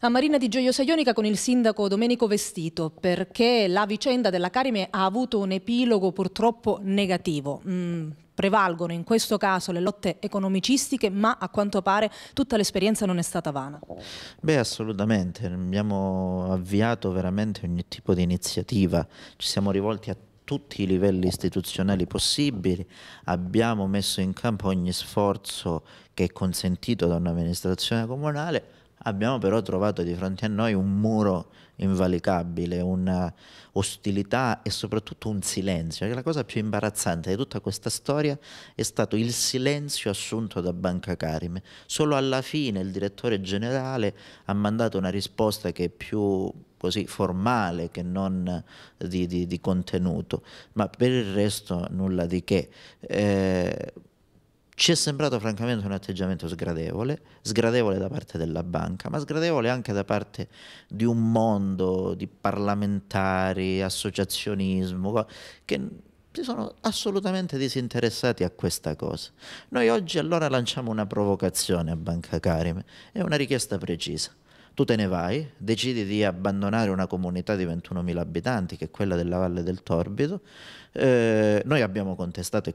A Marina di Gioiosa Ionica con il sindaco Domenico Vestito perché la vicenda della Carime ha avuto un epilogo purtroppo negativo. Mm, prevalgono in questo caso le lotte economicistiche ma a quanto pare tutta l'esperienza non è stata vana. Beh assolutamente, abbiamo avviato veramente ogni tipo di iniziativa, ci siamo rivolti a tutti i livelli istituzionali possibili, abbiamo messo in campo ogni sforzo che è consentito da un'amministrazione comunale Abbiamo però trovato di fronte a noi un muro invalicabile, una ostilità e soprattutto un silenzio. La cosa più imbarazzante di tutta questa storia è stato il silenzio assunto da Banca Carime. Solo alla fine il direttore generale ha mandato una risposta che è più così formale che non di, di, di contenuto, ma per il resto nulla di che. Eh, ci è sembrato francamente un atteggiamento sgradevole, sgradevole da parte della banca, ma sgradevole anche da parte di un mondo di parlamentari, associazionismo, che si sono assolutamente disinteressati a questa cosa. Noi oggi allora lanciamo una provocazione a Banca Carime, e una richiesta precisa tu te ne vai, decidi di abbandonare una comunità di 21.000 abitanti che è quella della Valle del Torbido, eh, noi abbiamo contestato e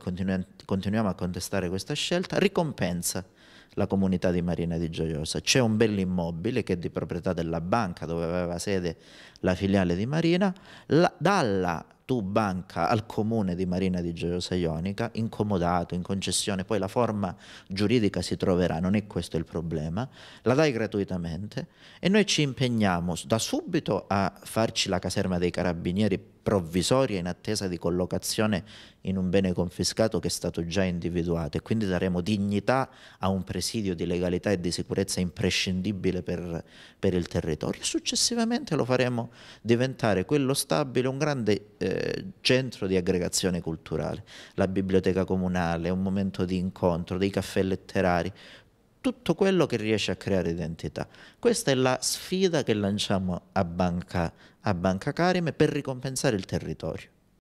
continuiamo a contestare questa scelta, ricompensa la comunità di Marina di Gioiosa. C'è un bell'immobile che è di proprietà della banca dove aveva sede la filiale di Marina, la, dalla tu banca al comune di Marina di Gioiosa Ionica, incomodato, in concessione, poi la forma giuridica si troverà, non è questo il problema, la dai gratuitamente e noi ci impegniamo da subito a farci la caserma dei carabinieri provvisoria in attesa di collocazione in un bene confiscato che è stato già individuato e quindi daremo dignità a un presidio di legalità e di sicurezza imprescindibile per, per il territorio. Successivamente lo faremo diventare quello stabile, un grande eh, centro di aggregazione culturale, la biblioteca comunale, un momento di incontro, dei caffè letterari, tutto quello che riesce a creare identità. Questa è la sfida che lanciamo a Banca, a banca Carime per ricompensare il territorio.